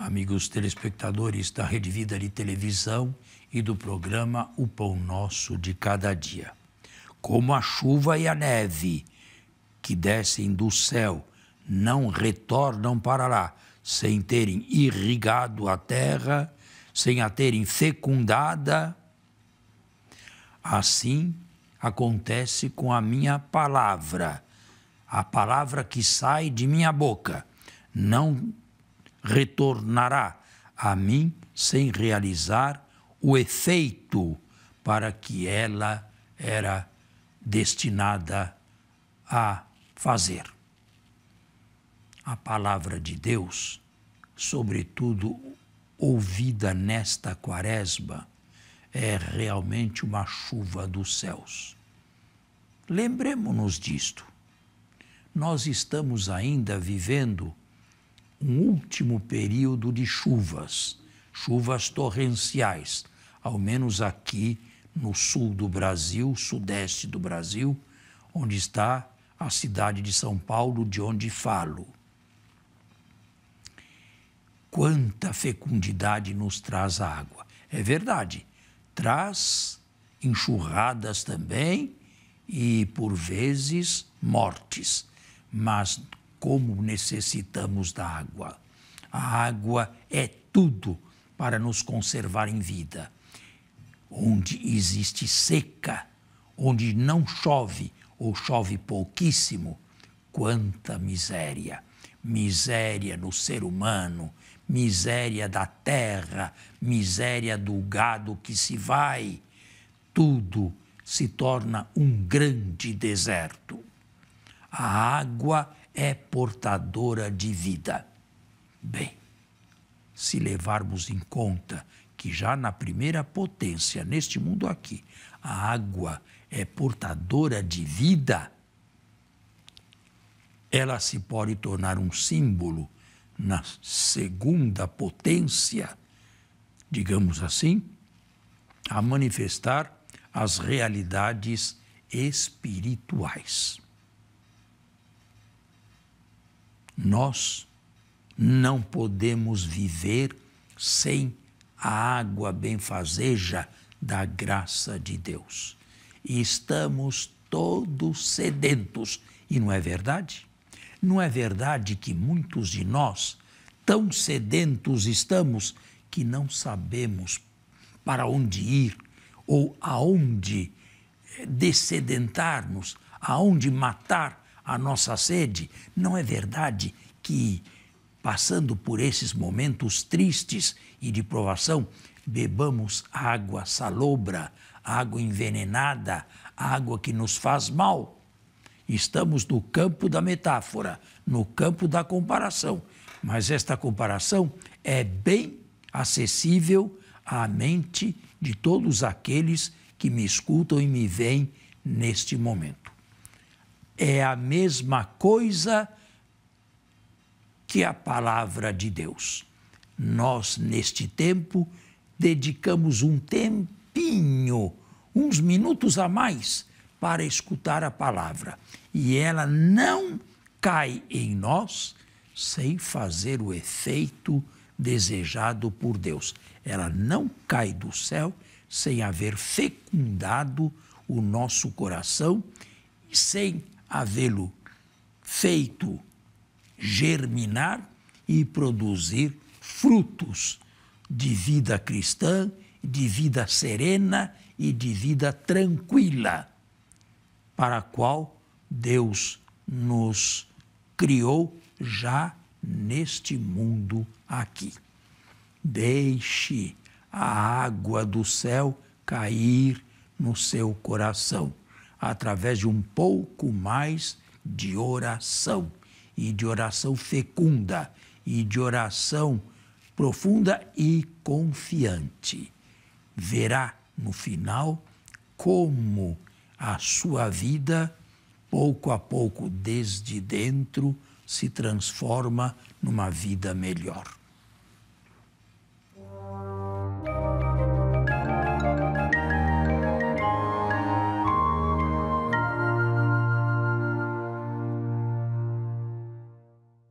amigos telespectadores da Rede Vida de Televisão e do programa O Pão Nosso de Cada Dia. Como a chuva e a neve que descem do céu não retornam para lá sem terem irrigado a terra, sem a terem fecundada, assim acontece com a minha palavra, a palavra que sai de minha boca. Não retornará a mim sem realizar o efeito para que ela era destinada a fazer. A palavra de Deus, sobretudo ouvida nesta quaresma, é realmente uma chuva dos céus. Lembremos-nos disto. Nós estamos ainda vivendo um último período de chuvas, chuvas torrenciais, ao menos aqui no sul do Brasil, sudeste do Brasil, onde está a cidade de São Paulo, de onde falo. Quanta fecundidade nos traz a água. É verdade, traz enxurradas também e, por vezes, mortes. Mas como necessitamos da água. A água é tudo para nos conservar em vida. Onde existe seca, onde não chove ou chove pouquíssimo, quanta miséria! Miséria no ser humano, miséria da terra, miséria do gado que se vai. Tudo se torna um grande deserto. A água é portadora de vida. Bem, se levarmos em conta que já na primeira potência, neste mundo aqui, a água é portadora de vida, ela se pode tornar um símbolo na segunda potência, digamos assim, a manifestar as realidades espirituais. Nós não podemos viver sem a água benfazeja da graça de Deus. E estamos todos sedentos. E não é verdade? Não é verdade que muitos de nós, tão sedentos estamos, que não sabemos para onde ir ou aonde dessedentar-nos, aonde matar a nossa sede, não é verdade que, passando por esses momentos tristes e de provação, bebamos água salobra, água envenenada, água que nos faz mal? Estamos no campo da metáfora, no campo da comparação, mas esta comparação é bem acessível à mente de todos aqueles que me escutam e me veem neste momento é a mesma coisa que a palavra de Deus. Nós, neste tempo, dedicamos um tempinho, uns minutos a mais, para escutar a palavra. E ela não cai em nós sem fazer o efeito desejado por Deus. Ela não cai do céu sem haver fecundado o nosso coração e sem havê lo feito germinar e produzir frutos de vida cristã, de vida serena e de vida tranquila, para a qual Deus nos criou já neste mundo aqui. Deixe a água do céu cair no seu coração através de um pouco mais de oração, e de oração fecunda, e de oração profunda e confiante. Verá no final como a sua vida, pouco a pouco, desde dentro, se transforma numa vida melhor.